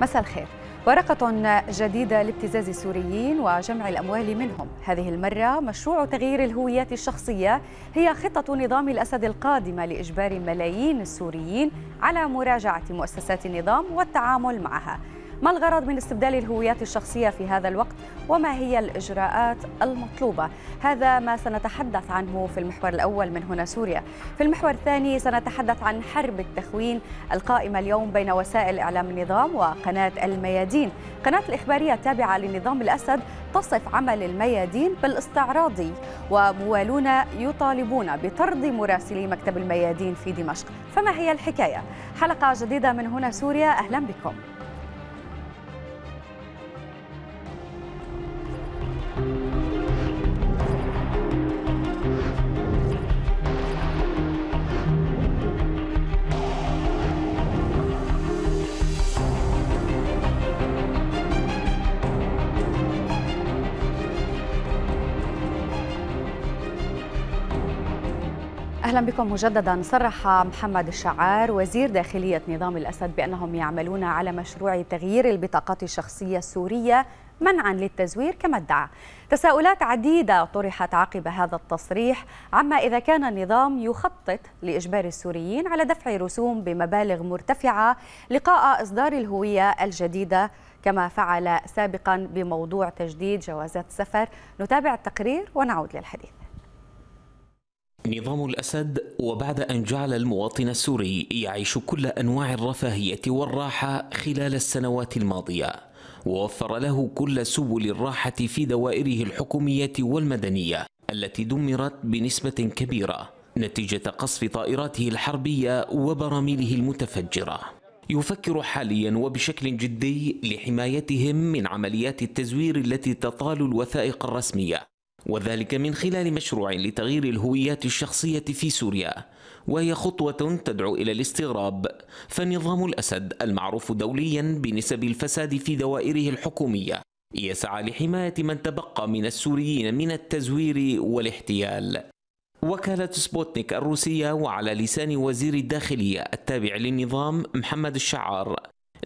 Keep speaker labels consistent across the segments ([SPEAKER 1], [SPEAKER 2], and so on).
[SPEAKER 1] مساء الخير ورقة جديدة لابتزاز السوريين وجمع الأموال منهم هذه المرة مشروع تغيير الهويات الشخصية هي خطة نظام الأسد القادمة لإجبار ملايين السوريين على مراجعة مؤسسات النظام والتعامل معها ما الغرض من استبدال الهويات الشخصية في هذا الوقت وما هي الإجراءات المطلوبة هذا ما سنتحدث عنه في المحور الأول من هنا سوريا في المحور الثاني سنتحدث عن حرب التخوين القائمة اليوم بين وسائل إعلام النظام وقناة الميادين قناة الإخبارية التابعة لنظام الأسد تصف عمل الميادين بالاستعراضي وموالون يطالبون بطرد مراسلي مكتب الميادين في دمشق فما هي الحكاية؟ حلقة جديدة من هنا سوريا أهلا بكم اهلا بكم مجددا صرح محمد الشعار وزير داخليه نظام الاسد بانهم يعملون على مشروع تغيير البطاقات الشخصيه السوريه منعا للتزوير كما ادعى تساؤلات عديدة طرحت عقب هذا التصريح عما إذا كان النظام يخطط لإجبار السوريين على دفع رسوم بمبالغ مرتفعة لقاء إصدار الهوية الجديدة كما فعل سابقا بموضوع تجديد جوازات السفر نتابع التقرير ونعود للحديث
[SPEAKER 2] نظام الأسد وبعد أن جعل المواطن السوري يعيش كل أنواع الرفاهية والراحة خلال السنوات الماضية ووفر له كل سبل الراحة في دوائره الحكومية والمدنية التي دمرت بنسبة كبيرة نتيجة قصف طائراته الحربية وبراميله المتفجرة يفكر حاليا وبشكل جدي لحمايتهم من عمليات التزوير التي تطال الوثائق الرسمية وذلك من خلال مشروع لتغيير الهويات الشخصية في سوريا وهي خطوة تدعو إلى الاستغراب فنظام الأسد المعروف دوليا بنسب الفساد في دوائره الحكومية يسعى لحماية من تبقى من السوريين من التزوير والاحتيال وكالة سبوتنيك الروسية وعلى لسان وزير الداخلية التابع للنظام محمد الشعار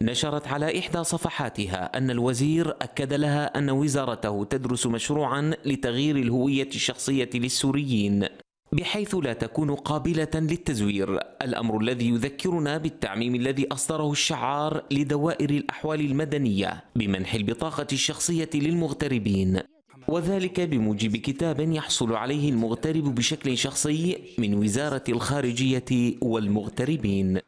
[SPEAKER 2] نشرت على إحدى صفحاتها أن الوزير أكد لها أن وزارته تدرس مشروعا لتغيير الهوية الشخصية للسوريين بحيث لا تكون قابلة للتزوير الأمر الذي يذكرنا بالتعميم الذي أصدره الشعار لدوائر الأحوال المدنية بمنح البطاقة الشخصية للمغتربين وذلك بموجب كتاب يحصل عليه المغترب بشكل شخصي من وزارة الخارجية والمغتربين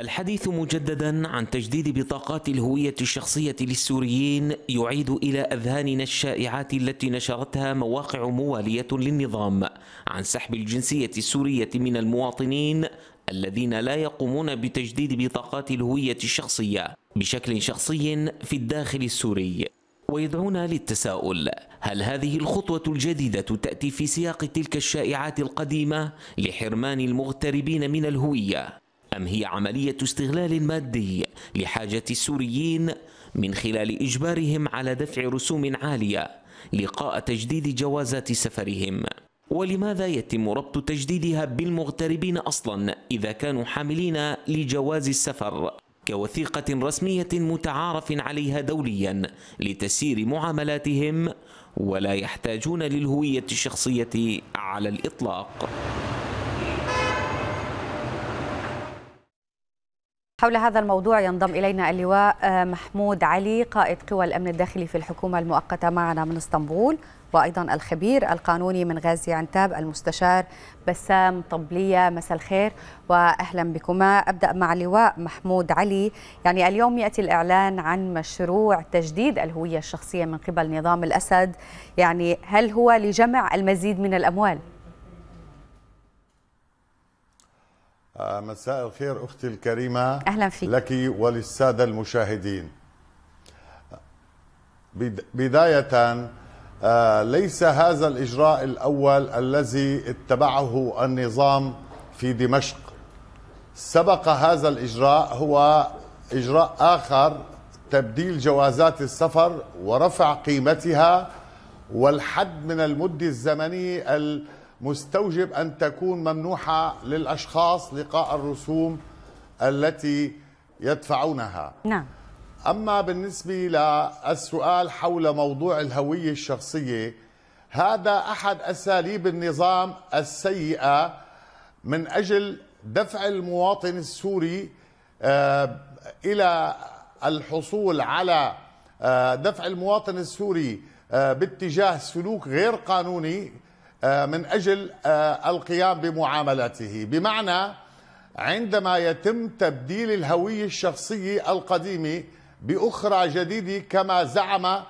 [SPEAKER 2] الحديث مجددا عن تجديد بطاقات الهوية الشخصية للسوريين يعيد إلى أذهاننا الشائعات التي نشرتها مواقع موالية للنظام عن سحب الجنسية السورية من المواطنين الذين لا يقومون بتجديد بطاقات الهوية الشخصية بشكل شخصي في الداخل السوري ويدعونا للتساؤل هل هذه الخطوة الجديدة تأتي في سياق تلك الشائعات القديمة لحرمان المغتربين من الهوية؟ أم هي عملية استغلال مادي لحاجة السوريين من خلال إجبارهم على دفع رسوم عالية لقاء تجديد جوازات سفرهم ولماذا يتم ربط تجديدها بالمغتربين أصلا إذا كانوا حاملين لجواز السفر كوثيقة رسمية متعارف عليها دوليا لتسيير معاملاتهم ولا يحتاجون للهوية الشخصية على الإطلاق
[SPEAKER 1] حول هذا الموضوع ينضم إلينا اللواء آه، محمود علي قائد قوى الأمن الداخلي في الحكومة المؤقتة معنا من اسطنبول وأيضا الخبير القانوني من غازي عنتاب المستشار بسام طبلية مساء الخير وأهلا بكما أبدأ مع اللواء محمود علي يعني اليوم يأتي الإعلان عن مشروع تجديد الهوية الشخصية من قبل نظام الأسد يعني هل هو لجمع المزيد من الأموال؟
[SPEAKER 3] آه، مساء الخير أختي الكريمة أهلا فيك لك وللسادة المشاهدين بداية آه، ليس هذا الإجراء الأول الذي اتبعه النظام في دمشق سبق هذا الإجراء هو إجراء آخر تبديل جوازات السفر ورفع قيمتها والحد من المدة الزمنية مستوجب أن تكون ممنوحة للأشخاص لقاء الرسوم التي يدفعونها نعم أما بالنسبة للسؤال حول موضوع الهوية الشخصية هذا أحد أساليب النظام السيئة من أجل دفع المواطن السوري آه، إلى الحصول على آه، دفع المواطن السوري آه، باتجاه سلوك غير قانوني آه، من أجل آه، القيام بمعاملته بمعنى عندما يتم تبديل الهوية الشخصية القديمة بأخرى جديدة كما زعم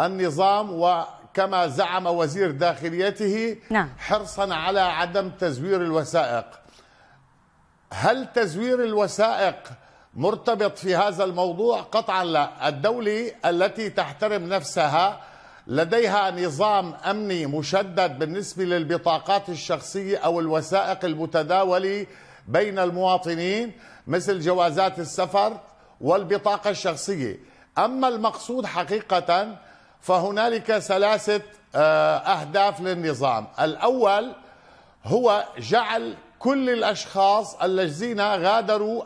[SPEAKER 3] النظام وكما زعم وزير داخليته نعم. حرصا على عدم تزوير الوثائق هل تزوير الوثائق مرتبط في هذا الموضوع قطعا لا الدولة التي تحترم نفسها لديها نظام أمني مشدد بالنسبة للبطاقات الشخصية أو الوثائق المتداولة بين المواطنين مثل جوازات السفر والبطاقة الشخصية أما المقصود حقيقة فهنالك ثلاثة آه، أهداف للنظام الأول هو جعل كل الأشخاص الذين غادروا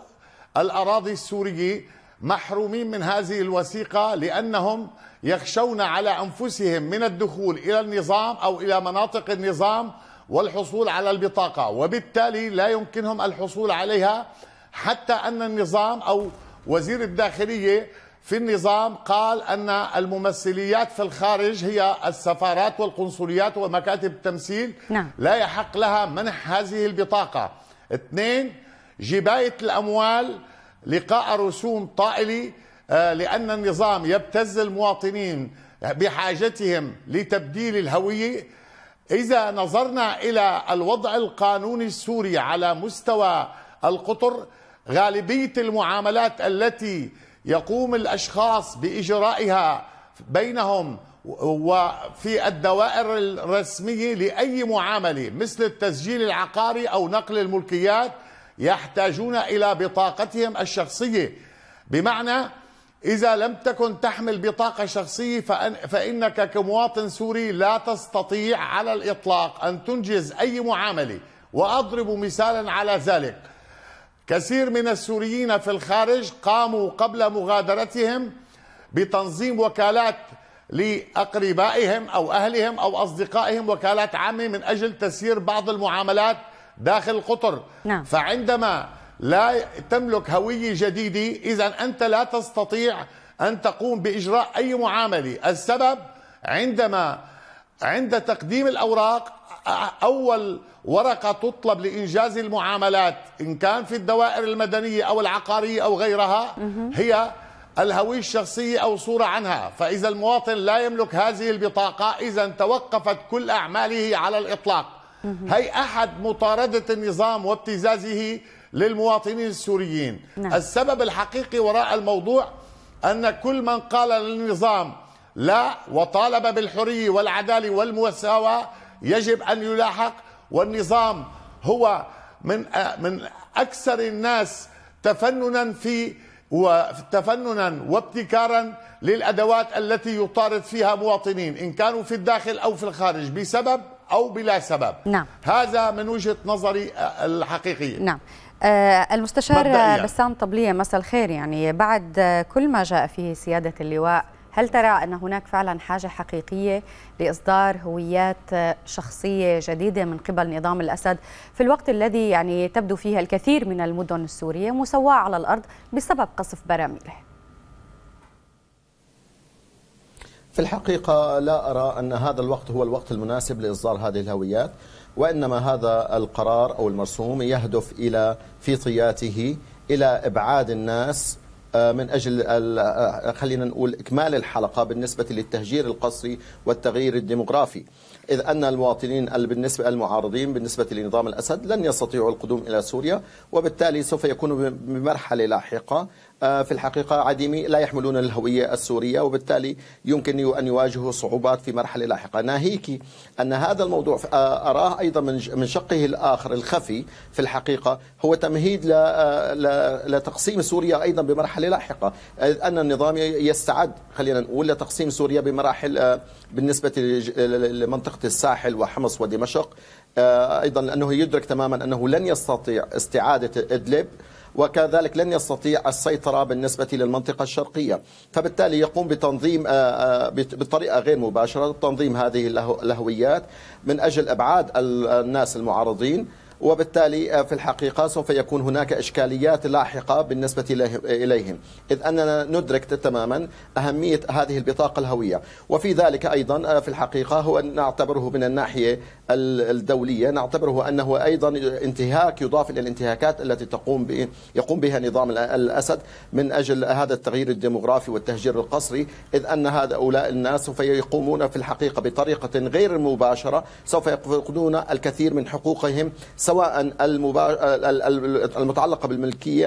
[SPEAKER 3] الأراضي السورية محرومين من هذه الوثيقة لأنهم يخشون على أنفسهم من الدخول إلى النظام أو إلى مناطق النظام والحصول على البطاقة وبالتالي لا يمكنهم الحصول عليها حتى أن النظام أو وزير الداخلية في النظام قال أن الممثليات في الخارج هي السفارات والقنصليات ومكاتب التمثيل نعم. لا يحق لها منح هذه البطاقة اثنين جباية الأموال لقاء رسوم طائلي آه، لأن النظام يبتز المواطنين بحاجتهم لتبديل الهوية إذا نظرنا إلى الوضع القانوني السوري على مستوى القطر غالبية المعاملات التي يقوم الأشخاص بإجرائها بينهم وفي الدوائر الرسمية لأي معاملة مثل التسجيل العقاري أو نقل الملكيات يحتاجون إلى بطاقتهم الشخصية بمعنى إذا لم تكن تحمل بطاقة شخصية فأن فإنك كمواطن سوري لا تستطيع على الإطلاق أن تنجز أي معاملة وأضرب مثالا على ذلك كثير من السوريين في الخارج قاموا قبل مغادرتهم بتنظيم وكالات لأقربائهم أو أهلهم أو أصدقائهم وكالات عامة من أجل تسيير بعض المعاملات داخل القطر نعم. فعندما لا تملك هوية جديدة إذا أنت لا تستطيع أن تقوم بإجراء أي معاملة السبب عندما عند تقديم الأوراق أول ورقة تطلب لإنجاز المعاملات إن كان في الدوائر المدنية أو العقارية أو غيرها هي الهوية الشخصية أو صورة عنها فإذا المواطن لا يملك هذه البطاقة إذا توقفت كل أعماله على الإطلاق هي أحد مطاردة النظام وابتزازه للمواطنين السوريين نعم. السبب الحقيقي وراء الموضوع أن كل من قال للنظام لا وطالب بالحرية والعدالة والمساواة يجب أن يلاحق والنظام هو من من أكثر الناس تفننا في وتفننا وابتكارا للأدوات التي يطارد فيها مواطنين إن كانوا في الداخل أو في الخارج بسبب أو بلا سبب نعم. هذا من وجهة نظري آه، الحقيقية نعم
[SPEAKER 1] آه، المستشار بسام طبلية مساء الخير يعني بعد كل ما جاء فيه سيادة اللواء هل ترى أن هناك فعلا حاجة حقيقية لإصدار هويات شخصية جديدة من قبل نظام الأسد في الوقت الذي يعني تبدو فيه الكثير من المدن السورية مسواه على الأرض بسبب قصف براميله؟
[SPEAKER 4] في الحقيقة لا أرى أن هذا الوقت هو الوقت المناسب لإصدار هذه الهويات وإنما هذا القرار أو المرسوم يهدف إلى في طياته إلى إبعاد الناس آه، من أجل آه، خلينا نقول إكمال الحلقة بالنسبة للتهجير القصري والتغيير الديمغرافي إذ أن المواطنين بالنسبة المعارضين بالنسبة لنظام الأسد لن يستطيعوا القدوم إلى سوريا وبالتالي سوف يكونوا بمرحلة لاحقة في الحقيقة عديمي لا يحملون الهوية السورية وبالتالي يمكن أن يواجهوا صعوبات في مرحلة لاحقة ناهيك أن هذا الموضوع آه، أراه أيضا من شقه الآخر الخفي في الحقيقة هو تمهيد آه، لتقسيم سوريا أيضا بمرحلة لاحقة أن النظام يستعد خلينا نقول لتقسيم سوريا بمراحل آه، بالنسبة لمنطقة الساحل وحمص ودمشق أيضا أنه يدرك تماما أنه لن يستطيع استعادة إدلب وكذلك لن يستطيع السيطرة بالنسبة للمنطقة الشرقية فبالتالي يقوم بتنظيم آه، آه، بطريقة غير مباشرة تنظيم هذه الهويات من أجل إبعاد الناس المعارضين وبالتالي آه، في الحقيقة سوف يكون هناك إشكاليات لاحقة بالنسبة آه، إليهم إذ أننا ندرك تماما أهمية هذه البطاقة الهوية وفي ذلك أيضا آه، في الحقيقة هو نعتبره من الناحية الدولية نعتبره أنه أيضا انتهاك يضاف إلى الانتهاكات التي تقوم يقوم بها نظام الأسد من أجل هذا التغيير الديموغرافي والتهجير القصري إذ أن هؤلاء الناس سوف يقومون في الحقيقة بطريقة غير مباشرة سوف يفقدون الكثير من حقوقهم سواء سواء المتعلقه بالملكيه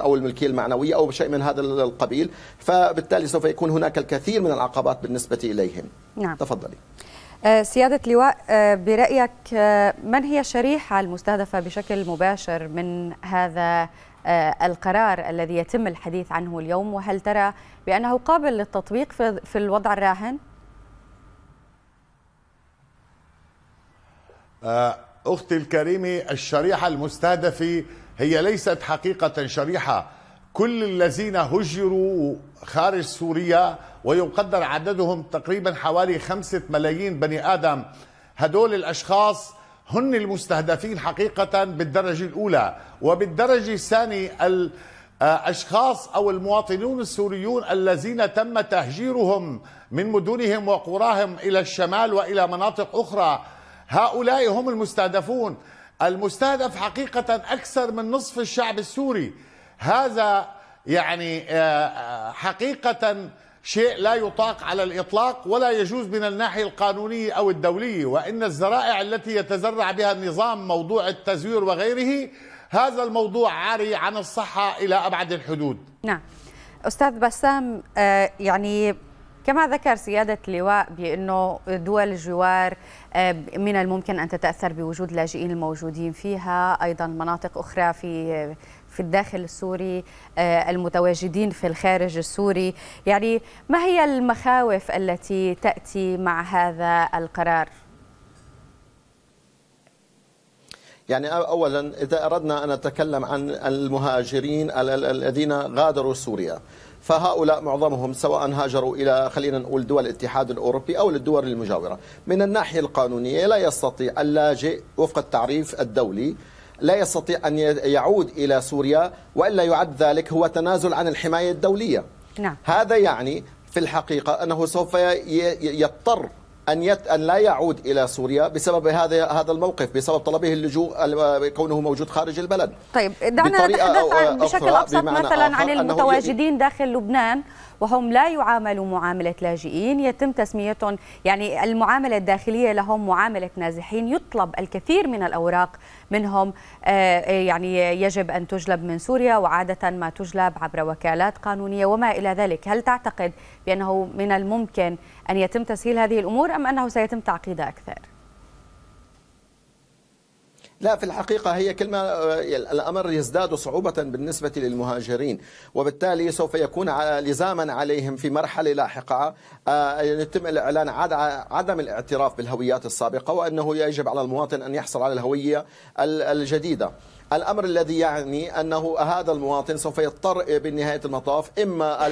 [SPEAKER 4] او الملكيه المعنويه او بشيء من هذا القبيل فبالتالي سوف يكون هناك الكثير من العقبات بالنسبه اليهم نعم. تفضلي
[SPEAKER 1] آه، سيادة لواء آه، برأيك آه، من هي الشريحة المستهدفة بشكل مباشر من هذا القرار الذي يتم الحديث عنه اليوم وهل ترى بأنه قابل للتطبيق في الوضع الراهن؟
[SPEAKER 3] أختي الكريمة الشريحة المستهدفة هي ليست حقيقة شريحة كل الذين هجروا خارج سوريا ويقدر عددهم تقريبا حوالي خمسة ملايين بني آدم هدول الأشخاص هن المستهدفين حقيقة بالدرجة الأولى وبالدرجة الثانية الأشخاص أو المواطنون السوريون الذين تم تهجيرهم من مدنهم وقراهم إلى الشمال وإلى مناطق أخرى هؤلاء هم المستهدفون المستهدف حقيقة أكثر من نصف الشعب السوري هذا يعني آه، آه، حقيقة شيء لا يطاق على الإطلاق ولا يجوز من الناحية القانونية أو الدولية وإن الزرائع التي يتزرع بها النظام موضوع التزوير وغيره هذا الموضوع عاري عن الصحة إلى أبعد الحدود
[SPEAKER 1] نعم أستاذ بسام آه، يعني كما ذكر سيادة اللواء بأنه دول الجوار آه، من الممكن أن تتأثر بوجود اللاجئين الموجودين فيها أيضا مناطق أخرى في في الداخل السوري آه، المتواجدين في الخارج السوري يعني ما هي المخاوف التي تأتي مع هذا القرار؟
[SPEAKER 4] يعني اولا اذا اردنا ان نتكلم عن المهاجرين الذين غادروا سوريا فهؤلاء معظمهم سواء هاجروا إلى خلينا نقول دول الاتحاد الأوروبي أو للدول المجاورة من الناحية القانونية لا يستطيع اللاجئ وفق التعريف الدولي لا يستطيع أن يعود إلى سوريا وإلا يعد ذلك هو تنازل عن الحماية الدولية نعم. هذا يعني في الحقيقة أنه سوف يضطر أن يت... أن لا يعود إلى سوريا بسبب هذا هذا الموقف بسبب طلبه اللجوء كونه موجود خارج البلد
[SPEAKER 1] طيب دعنا نتحدث عن بشكل أبسط مثلا عن المتواجدين داخل لبنان وهم لا يعاملوا معاملة لاجئين يتم تسميتهم يعني المعاملة الداخلية لهم معاملة نازحين يطلب الكثير من الأوراق منهم آه، آه، يعني يجب أن تجلب من سوريا وعادة ما تجلب عبر وكالات قانونية وما إلى ذلك هل تعتقد بأنه من الممكن أن يتم تسهيل هذه الأمور أم أنه سيتم تعقيدها أكثر؟
[SPEAKER 4] لا في الحقيقة هي كلمة آه، الأمر يزداد صعوبة بالنسبة للمهاجرين وبالتالي سوف يكون لزاما عليهم في مرحلة لاحقة آه، يتم الإعلان عدم الاعتراف بالهويات السابقة وأنه يجب على المواطن أن يحصل على الهوية الجديدة الامر الذي يعني انه هذا المواطن سوف يضطر بنهايه المطاف اما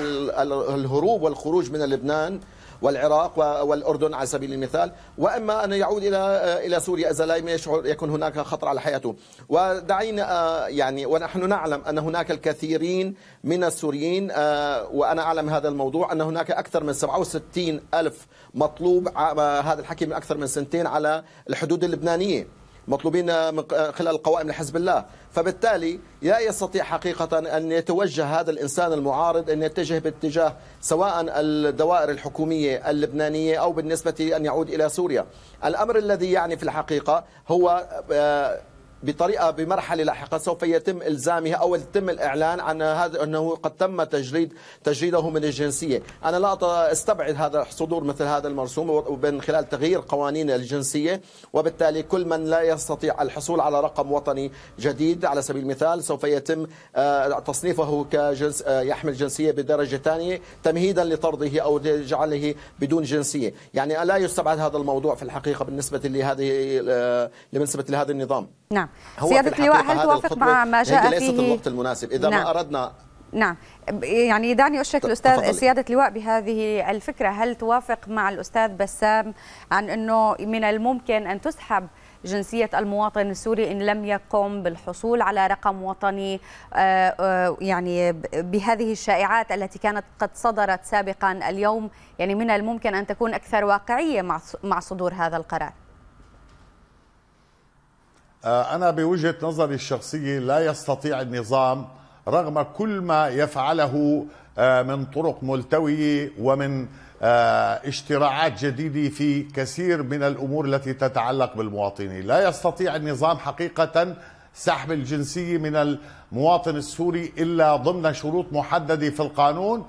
[SPEAKER 4] الهروب والخروج من لبنان والعراق والأردن على سبيل المثال وإما أن يعود إلى إلى سوريا إذا لا يشعر يكون هناك خطر على حياته ودعينا آه، يعني ونحن نعلم أن هناك الكثيرين من السوريين آه، وأنا أعلم هذا الموضوع أن هناك أكثر من 67 ألف مطلوب آه، هذا الحكي من أكثر من سنتين على الحدود اللبنانية مطلوبين من خلال القوائم لحزب الله فبالتالي لا يستطيع حقيقة أن يتوجه هذا الإنسان المعارض أن يتجه باتجاه سواء الدوائر الحكومية اللبنانية أو بالنسبة أن يعود إلى سوريا الأمر الذي يعني في الحقيقة هو آه، بطريقه بمرحله لاحقه سوف يتم الزامها او يتم الاعلان عن هذا انه قد تم تجريد تجريده من الجنسيه، انا لا استبعد هذا صدور مثل هذا المرسوم من خلال تغيير قوانين الجنسيه وبالتالي كل من لا يستطيع الحصول على رقم وطني جديد على سبيل المثال سوف يتم آه، تصنيفه كجنس آه، يحمل جنسيه بدرجه ثانيه تمهيدا لطرده او لجعله بدون جنسيه، يعني لا يستبعد هذا الموضوع في الحقيقه بالنسبه لهذه آه، بالنسبه لهذا النظام.
[SPEAKER 1] نعم سيادة اللواء هل توافق مع ما جاء فيه ليست الوقت المناسب إذا نعم. ما أردنا نعم يعني دعني أشرك الاستاذ تفضلي. سياده اللواء بهذه الفكره هل توافق مع الاستاذ بسام عن انه من الممكن ان تسحب جنسيه المواطن السوري ان لم يقم بالحصول على رقم وطني آه، آه، يعني بهذه الشائعات التي كانت قد صدرت سابقا اليوم يعني من الممكن ان تكون اكثر واقعيه مع صدور هذا القرار
[SPEAKER 3] آه، أنا بوجهة نظري الشخصية لا يستطيع النظام رغم كل ما يفعله آه، من طرق ملتوية ومن آه، اشتراعات جديدة في كثير من الأمور التي تتعلق بالمواطنين لا يستطيع النظام حقيقة سحب الجنسية من المواطن السوري إلا ضمن شروط محددة في القانون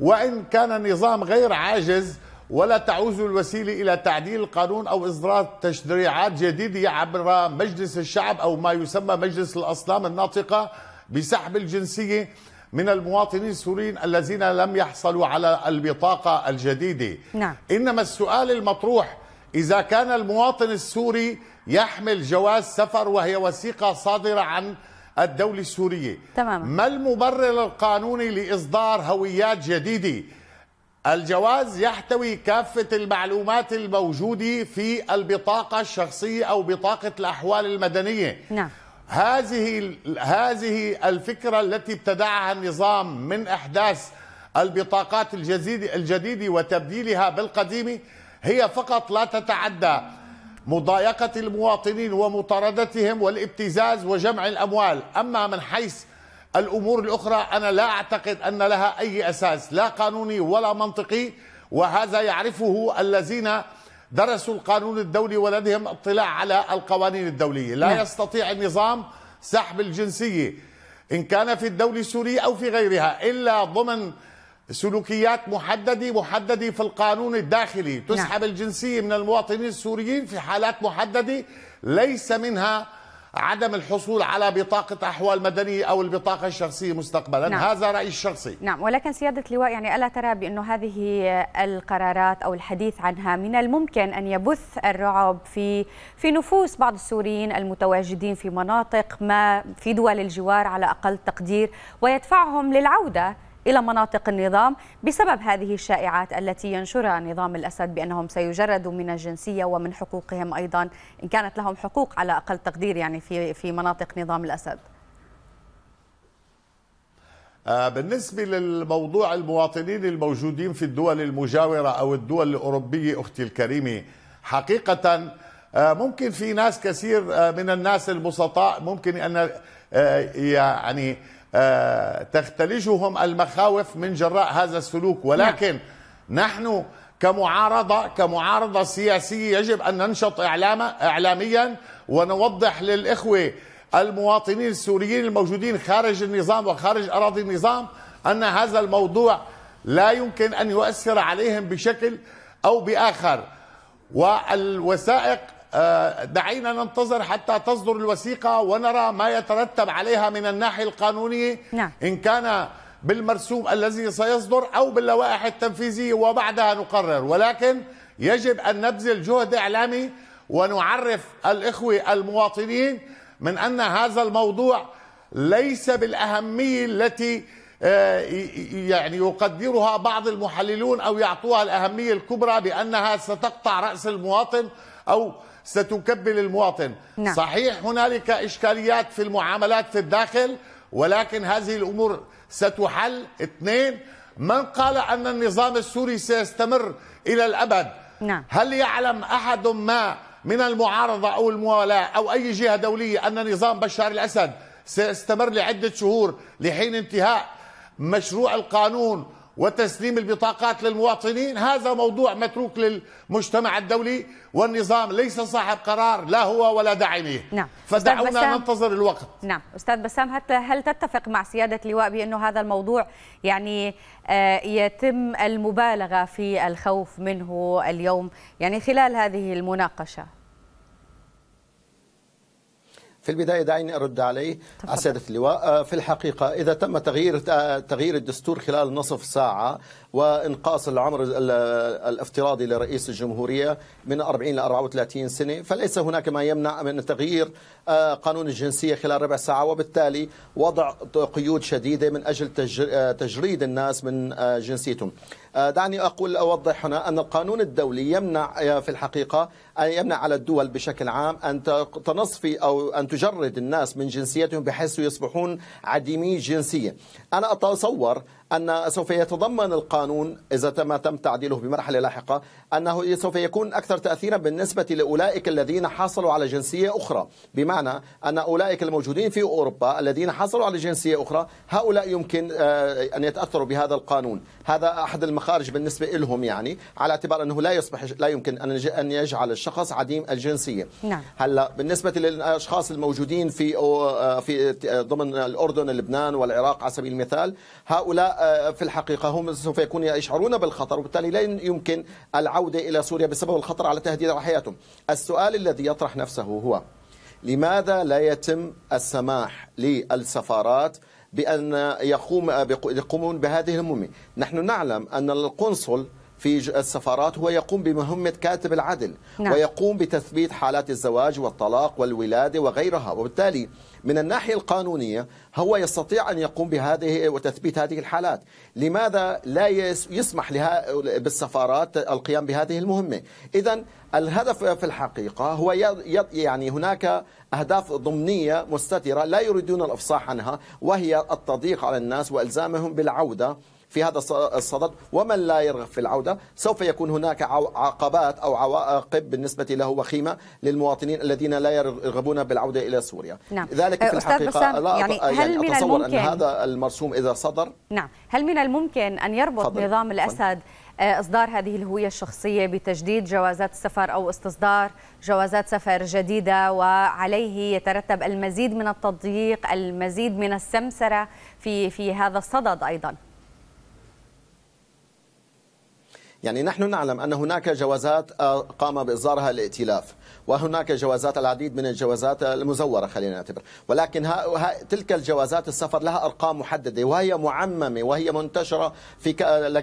[SPEAKER 3] وإن كان النظام غير عاجز ولا تعوز الوسيلة إلى تعديل القانون أو إصدار تشريعات جديدة عبر مجلس الشعب أو ما يسمى مجلس الأصنام الناطقة بسحب الجنسية من المواطنين السوريين الذين لم يحصلوا على البطاقة الجديدة نعم. إنما السؤال المطروح إذا كان المواطن السوري يحمل جواز سفر وهي وثيقة صادرة عن الدولة السورية تماما. ما المبرر القانوني لإصدار هويات جديدة الجواز يحتوي كافة المعلومات الموجودة في البطاقة الشخصية أو بطاقة الأحوال المدنية نعم هذه هذه الفكرة التي ابتدعها النظام من إحداث البطاقات الجديدة وتبديلها بالقديمة هي فقط لا تتعدى مضايقة المواطنين ومطاردتهم والابتزاز وجمع الأموال أما من حيث الأمور الأخرى أنا لا أعتقد أن لها أي أساس لا قانوني ولا منطقي وهذا يعرفه الذين درسوا القانون الدولي ولديهم اطلاع على القوانين الدولية لا نعم. يستطيع النظام سحب الجنسية إن كان في الدولة السورية أو في غيرها إلا ضمن سلوكيات محددة محددة في القانون الداخلي نعم. تسحب الجنسية من المواطنين السوريين في حالات محددة ليس منها عدم الحصول على بطاقة أحوال مدنية أو البطاقة الشخصية مستقبلا نعم. هذا رأيي الشخصي
[SPEAKER 1] نعم ولكن سيادة اللواء يعني ألا ترى بأنه هذه القرارات أو الحديث عنها من الممكن أن يبث الرعب في في نفوس بعض السوريين المتواجدين في مناطق ما في دول الجوار على أقل تقدير ويدفعهم للعودة إلى مناطق النظام بسبب هذه الشائعات التي ينشرها نظام الأسد بأنهم سيجردوا من الجنسية ومن حقوقهم أيضا إن كانت لهم حقوق على أقل تقدير يعني في في مناطق نظام الأسد
[SPEAKER 3] آه، بالنسبة للموضوع المواطنين الموجودين في الدول المجاورة أو الدول الأوروبية أختي الكريمة حقيقة آه، ممكن في ناس كثير آه، من الناس البسطاء ممكن أن يعني آه، تختلجهم المخاوف من جراء هذا السلوك ولكن نعم. نحن كمعارضة كمعارضة سياسية يجب أن ننشط إعلاما إعلاميا ونوضح للإخوة المواطنين السوريين الموجودين خارج النظام وخارج أراضي النظام أن هذا الموضوع لا يمكن أن يؤثر عليهم بشكل أو بآخر والوثائق آه، دعينا ننتظر حتى تصدر الوثيقة ونرى ما يترتب عليها من الناحية القانونية نعم. إن كان بالمرسوم الذي سيصدر أو باللوائح التنفيذية وبعدها نقرر ولكن يجب أن نبذل جهد إعلامي ونعرف الإخوة المواطنين من أن هذا الموضوع ليس بالأهمية التي آه، يعني يقدرها بعض المحللون أو يعطوها الأهمية الكبرى بأنها ستقطع رأس المواطن أو ستكبل المواطن نعم. صحيح هنالك إشكاليات في المعاملات في الداخل ولكن هذه الأمور ستحل اثنين من قال أن النظام السوري سيستمر إلى الأبد نعم. هل يعلم أحد ما من المعارضة أو الموالاة أو أي جهة دولية أن نظام بشار الأسد سيستمر لعدة شهور لحين انتهاء مشروع القانون وتسليم البطاقات للمواطنين هذا موضوع متروك للمجتمع الدولي والنظام ليس صاحب قرار لا هو ولا داعميه نعم. فدعونا ننتظر
[SPEAKER 1] الوقت نعم أستاذ بسام حتى هل تتفق مع سيادة اللواء بأنه هذا الموضوع يعني آه، يتم المبالغة في الخوف منه اليوم يعني خلال هذه المناقشة
[SPEAKER 4] في البدايه دعيني ارد عليه على سياده اللواء آه، في الحقيقه اذا تم تغيير آه، تغيير الدستور خلال نصف ساعه وانقاص العمر الافتراضي لرئيس الجمهوريه من 40 ل 34 سنه فليس هناك ما يمنع من تغيير آه، قانون الجنسيه خلال ربع ساعه وبالتالي وضع قيود شديده من اجل تجريد الناس من جنسيتهم آه، دعني أقول أوضح هنا أن القانون الدولي يمنع آه، في الحقيقة أن يمنع على الدول بشكل عام أن تنصفي أو أن تجرد الناس من جنسيتهم بحيث يصبحون عديمي الجنسية أنا أتصور أن سوف يتضمن القانون إذا ما تم تعديله بمرحلة لاحقة أنه سوف يكون أكثر تأثيرا بالنسبة لأولئك الذين حصلوا على جنسية أخرى بمعنى أن أولئك الموجودين في أوروبا الذين حصلوا على جنسية أخرى هؤلاء يمكن آه، أن يتأثروا بهذا القانون هذا أحد المخارج بالنسبة لهم يعني على اعتبار أنه لا يصبح لا يمكن أن يجعل الشخص عديم الجنسية نعم. هلا بالنسبة للأشخاص الموجودين في آه، في ضمن الأردن لبنان والعراق على سبيل المثال هؤلاء آه، في الحقيقة هم سوف يكون يشعرون بالخطر وبالتالي لا يمكن العودة إلى سوريا بسبب الخطر على تهديد حياتهم السؤال الذي يطرح نفسه هو لماذا لا يتم السماح للسفارات بأن يقوم يقومون بهذه المهمة نحن نعلم أن القنصل في السفارات هو يقوم بمهمة كاتب العدل نعم. ويقوم بتثبيت حالات الزواج والطلاق والولادة وغيرها وبالتالي من الناحية القانونية هو يستطيع أن يقوم بهذه وتثبيت هذه الحالات لماذا لا يسمح لها بالسفارات القيام بهذه المهمة إذا الهدف في الحقيقة هو يعني هناك أهداف ضمنية مستترة لا يريدون الإفصاح عنها وهي التضييق على الناس وإلزامهم بالعودة في هذا الصدد ومن لا يرغب في العودة سوف يكون هناك عقبات أو عواقب بالنسبة له وخيمة للمواطنين الذين لا يرغبون بالعودة إلى سوريا
[SPEAKER 1] نعم. ذلك في الحقيقة لا يعني, يعني هل يعني من أتصور الممكن أن هذا
[SPEAKER 4] المرسوم إذا صدر
[SPEAKER 1] نعم هل من الممكن أن يربط فضل. نظام الأسد آه، إصدار هذه الهوية الشخصية بتجديد جوازات السفر أو استصدار جوازات سفر جديدة وعليه يترتب المزيد من التضييق المزيد من السمسرة في في هذا الصدد أيضاً
[SPEAKER 4] يعني نحن نعلم أن هناك جوازات آه، قام بإصدارها الائتلاف وهناك جوازات العديد من الجوازات المزورة خلينا نعتبر ولكن ها ها تلك الجوازات السفر لها أرقام محددة وهي معممة وهي منتشرة في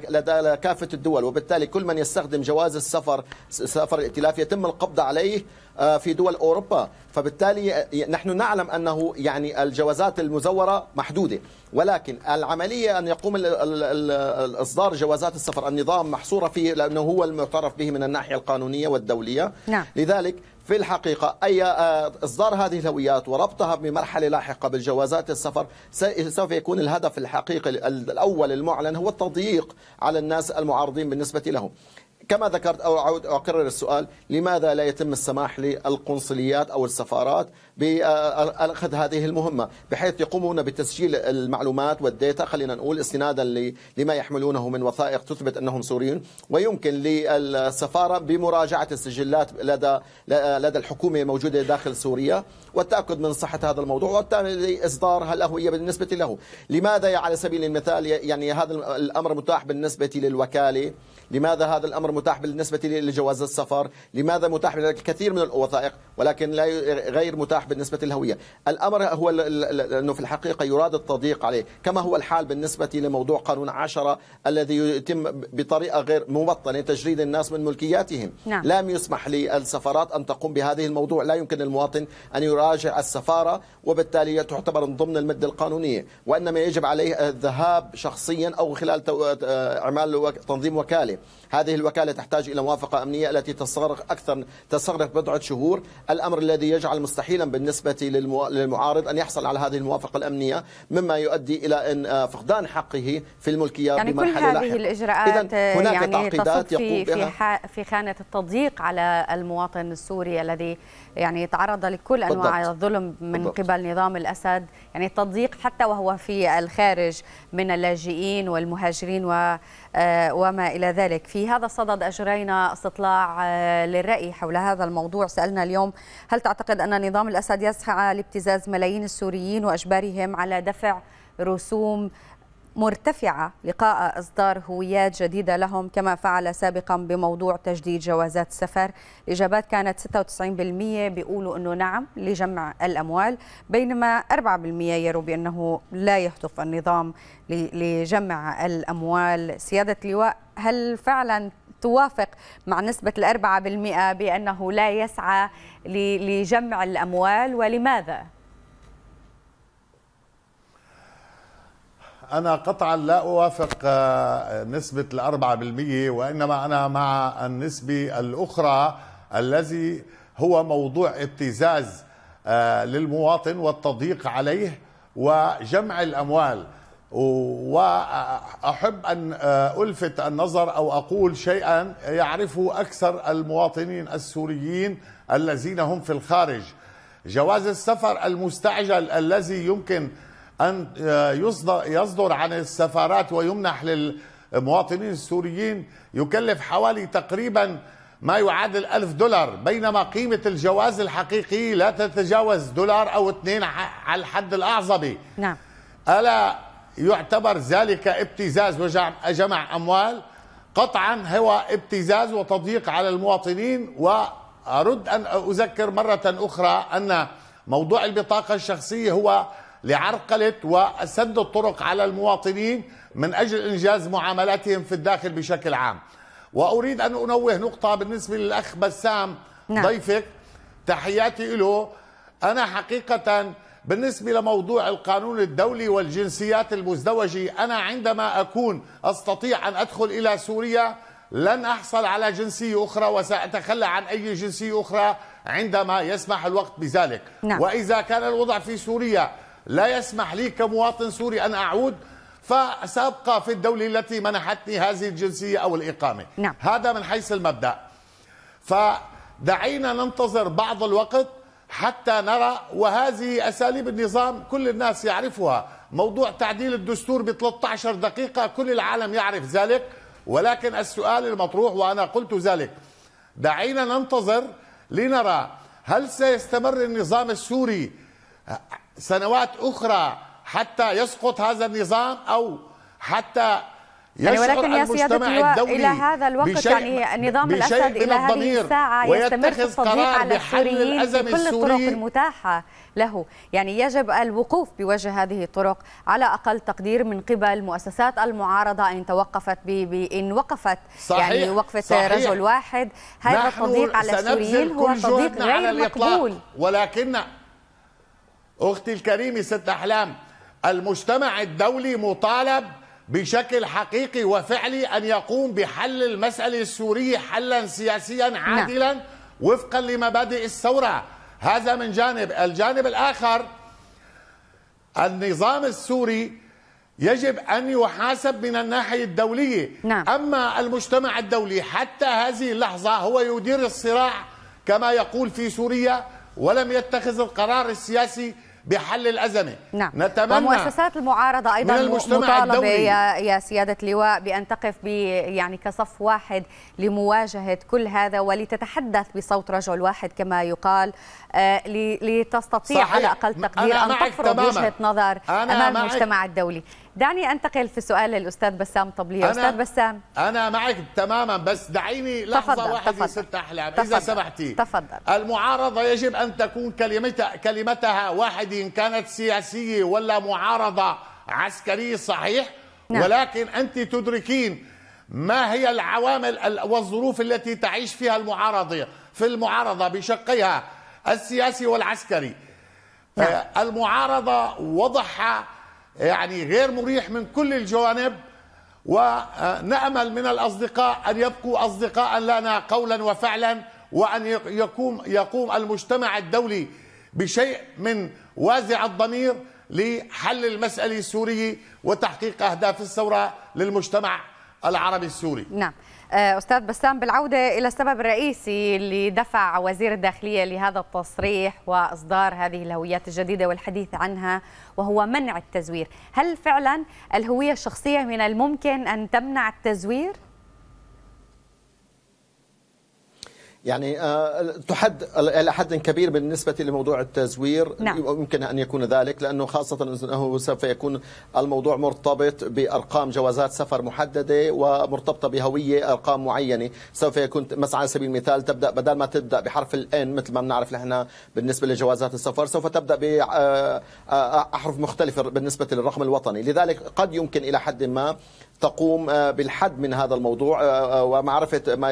[SPEAKER 4] لدى كافة الدول وبالتالي كل من يستخدم جواز السفر سفر الائتلاف يتم القبض عليه آه، في دول أوروبا فبالتالي آه، نحن نعلم أنه يعني الجوازات المزورة محدودة ولكن العملية أن يقوم إصدار جوازات السفر النظام محصورة فيه لأنه هو المعترف به من الناحية القانونية والدولية نعم. لذلك في الحقيقة أي آه، إصدار هذه الهويات وربطها بمرحلة لاحقة بالجوازات السفر سوف يكون الهدف الحقيقي الأول المعلن هو التضييق على الناس المعارضين بالنسبة لهم كما ذكرت أو أعود أكرر السؤال لماذا لا يتم السماح للقنصليات أو السفارات باخذ هذه المهمه بحيث يقومون بتسجيل المعلومات والداتا خلينا نقول استنادا لما يحملونه من وثائق تثبت انهم سوريون ويمكن للسفاره بمراجعه السجلات لدى لدى الحكومه موجوده داخل سوريا والتاكد من صحه هذا الموضوع وبالتالي اصدار الهويه بالنسبه له لماذا على سبيل المثال يعني هذا الامر متاح بالنسبه للوكاله لماذا هذا الامر متاح بالنسبه لجواز السفر لماذا متاح الكثير من الوثائق ولكن لا غير متاح السلاح بالنسبة للهوية الأمر هو أنه في الحقيقة يراد التضييق عليه كما هو الحال بالنسبة لموضوع قانون عشرة الذي يتم بطريقة غير مبطنة تجريد الناس من ملكياتهم نعم. لم يسمح للسفارات أن تقوم بهذه الموضوع لا يمكن للمواطن أن يراجع السفارة وبالتالي تعتبر ضمن المدة القانونية وإنما يجب عليه الذهاب شخصيا أو خلال آه، أعمال تنظيم وكالة هذه الوكالة تحتاج إلى موافقة أمنية التي تستغرق أكثر تستغرق بضعة شهور الأمر الذي يجعل مستحيلا بالنسبة للمعارض أن يحصل على هذه الموافقة الأمنية مما يؤدي إلى أن آه، فقدان حقه في الملكية يعني كل هذه لاحق. الإجراءات هناك يعني تعقيدات في, في,
[SPEAKER 1] في خانة التضييق على المواطن السوري الذي يعني تعرض لكل انواع بالضبط. الظلم من بالضبط. قبل نظام الاسد يعني التضييق حتى وهو في الخارج من اللاجئين والمهاجرين و آه، وما الى ذلك في هذا الصدد اجرينا استطلاع آه، للراي حول هذا الموضوع سالنا اليوم هل تعتقد ان نظام الاسد يسعى لابتزاز ملايين السوريين واجبارهم على دفع رسوم مرتفعة لقاء إصدار هويات جديدة لهم كما فعل سابقا بموضوع تجديد جوازات السفر الإجابات كانت 96% بيقولوا أنه نعم لجمع الأموال بينما 4% يروا بأنه لا يهتف النظام لجمع الأموال سيادة اللواء هل فعلا توافق مع نسبة الأربعة 4% بأنه لا يسعى لجمع الأموال ولماذا؟
[SPEAKER 3] أنا قطعا لا أوافق آه، نسبة الأربعة بالمية وإنما أنا مع النسبة الأخرى الذي هو موضوع ابتزاز آه، للمواطن والتضييق عليه وجمع الأموال وأحب أن آه، ألفت النظر أو أقول شيئا يعرفه أكثر المواطنين السوريين الذين هم في الخارج جواز السفر المستعجل الذي يمكن أن آه، يصدر, يصدر عن السفارات ويمنح للمواطنين السوريين يكلف حوالي تقريبا ما يعادل ألف دولار بينما قيمة الجواز الحقيقي لا تتجاوز دولار أو اثنين على الحد الأعظمي نعم ألا يعتبر ذلك ابتزاز وجمع أموال قطعا هو ابتزاز وتضييق على المواطنين وأرد أن أذكر مرة أخرى أن موضوع البطاقة الشخصية هو لعرقلة وسد الطرق على المواطنين من أجل إنجاز معاملاتهم في الداخل بشكل عام وأريد أن أنوه نقطة بالنسبة للأخ بسام نعم. ضيفك تحياتي له أنا حقيقة بالنسبة لموضوع القانون الدولي والجنسيات المزدوجة أنا عندما أكون أستطيع أن أدخل إلى سوريا لن أحصل على جنسية أخرى وسأتخلى عن أي جنسية أخرى عندما يسمح الوقت بذلك نعم. وإذا كان الوضع في سوريا لا يسمح لي كمواطن سوري أن أعود فسأبقى في الدولة التي منحتني هذه الجنسية أو الإقامة نعم. هذا من حيث المبدأ فدعينا ننتظر بعض الوقت حتى نرى وهذه أساليب النظام كل الناس يعرفها موضوع تعديل الدستور ب 13 دقيقة كل العالم يعرف ذلك ولكن السؤال المطروح وأنا قلت ذلك دعينا ننتظر لنرى هل سيستمر النظام السوري سنوات أخرى حتى يسقط هذا النظام أو حتى يعني ولكن يا سيادة الدولي إلى هذا الوقت يعني بشيء يعني نظام الأسد إلى هذه
[SPEAKER 1] الساعة يستمر في التضييق على السوريين في كل الطرق المتاحة له يعني يجب الوقوف بوجه هذه الطرق على أقل تقدير من قبل مؤسسات المعارضة إن توقفت ب... ب... إن وقفت يعني صحيح يعني وقفة صحيح رجل واحد هذا التضييق على السوريين هو تضييق غير مقبول
[SPEAKER 3] ولكن اختي الكريمه ست احلام المجتمع الدولي مطالب بشكل حقيقي وفعلي ان يقوم بحل المساله السوريه حلا سياسيا نعم. عادلا نعم. وفقا لمبادئ الثوره هذا من جانب الجانب الاخر النظام السوري يجب أن يحاسب من الناحية الدولية نعم. أما المجتمع الدولي حتى هذه اللحظة هو يدير الصراع كما يقول في سوريا ولم يتخذ القرار السياسي بحل الأزمة نعم. نتمنى ومؤسسات
[SPEAKER 1] المعارضة أيضا من المجتمع مطالبة يا, يا سيادة لواء بأن تقف يعني كصف واحد لمواجهة كل هذا ولتتحدث بصوت رجل واحد كما يقال آه، لتستطيع صحيح. على أقل تقدير أن تفرض وجهة نظر أمام المجتمع الدولي دعني انتقل في سؤال للاستاذ
[SPEAKER 3] بسام طبليه استاذ بسام انا معك تماما بس دعيني لحظه تفضل واحده تفضل ست احلام تفضل اذا سمحتي تفضل المعارضه يجب ان تكون كلمتها كلمتها واحده ان كانت سياسيه ولا معارضه عسكريه صحيح نعم. ولكن انت تدركين ما هي العوامل والظروف التي تعيش فيها المعارضه في المعارضه بشقيها السياسي والعسكري نعم. آه، المعارضه وضعها يعني غير مريح من كل الجوانب ونأمل من الأصدقاء أن يبقوا أصدقاء لنا قولا وفعلا وأن يقوم, يقوم المجتمع الدولي بشيء من وازع الضمير لحل المسألة السورية وتحقيق أهداف الثورة للمجتمع العربي السوري
[SPEAKER 1] نعم آه، أستاذ بسام بالعودة إلى السبب الرئيسي اللي دفع وزير الداخلية لهذا التصريح وإصدار هذه الهويات الجديدة والحديث عنها وهو منع التزوير هل فعلا الهوية الشخصية من الممكن أن تمنع التزوير؟
[SPEAKER 4] يعني آه، تحد الى حد كبير بالنسبه لموضوع التزوير نعم. يمكن ان يكون ذلك لانه خاصه انه سوف يكون الموضوع مرتبط بارقام جوازات سفر محدده ومرتبطه بهويه ارقام معينه سوف يكون مثلا على سبيل المثال تبدا بدل ما تبدا بحرف الان مثل ما بنعرف نحن بالنسبه لجوازات السفر سوف تبدا باحرف آه، آه، مختلفه بالنسبه للرقم الوطني لذلك قد يمكن الى حد ما تقوم آه، بالحد من هذا الموضوع آه، آه، ومعرفة ما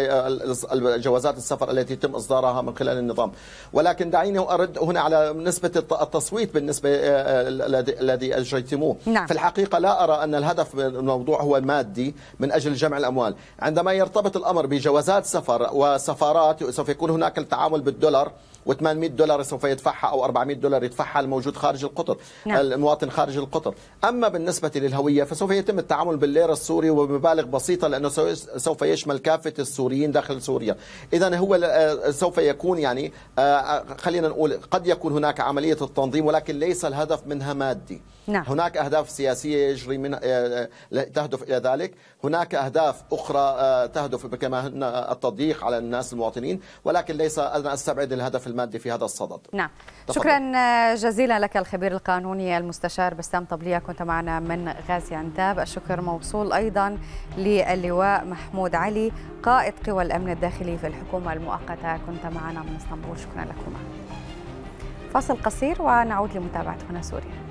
[SPEAKER 4] جوازات السفر التي يتم إصدارها من خلال النظام ولكن دعيني أرد هنا على نسبة التصويت بالنسبة الذي أجريتموه نعم. في الحقيقة لا أرى أن الهدف من الموضوع هو مادي من أجل جمع الأموال عندما يرتبط الأمر بجوازات سفر وسفارات سوف يكون هناك التعامل بالدولار و800 دولار سوف يدفعها او 400 دولار يدفعها الموجود خارج القطر نعم. المواطن خارج القطر اما بالنسبه للهويه فسوف يتم التعامل بالليره السوري وبمبالغ بسيطة لأنه سوف يشمل كافة السوريين داخل سوريا إذا هو آه، سوف يكون يعني آه، آه، خلينا نقول قد يكون هناك عملية التنظيم ولكن ليس الهدف منها مادي نعم. هناك أهداف سياسية يجري من آه، آه، تهدف إلى ذلك هناك أهداف أخرى آه، تهدف كما التضييق على الناس المواطنين ولكن ليس أنا أستبعد الهدف المادي في هذا الصدد
[SPEAKER 1] نعم تفضل. شكرا جزيلا لك الخبير القانوني المستشار بسام طبلية كنت معنا من غازي عنتاب الشكر موصول أيضا للواء محمود علي قائد قوى الأمن الداخلي في الحكومة المؤقتة كنت معنا من اسطنبول شكرا لكما فصل قصير ونعود لمتابعة هنا سوريا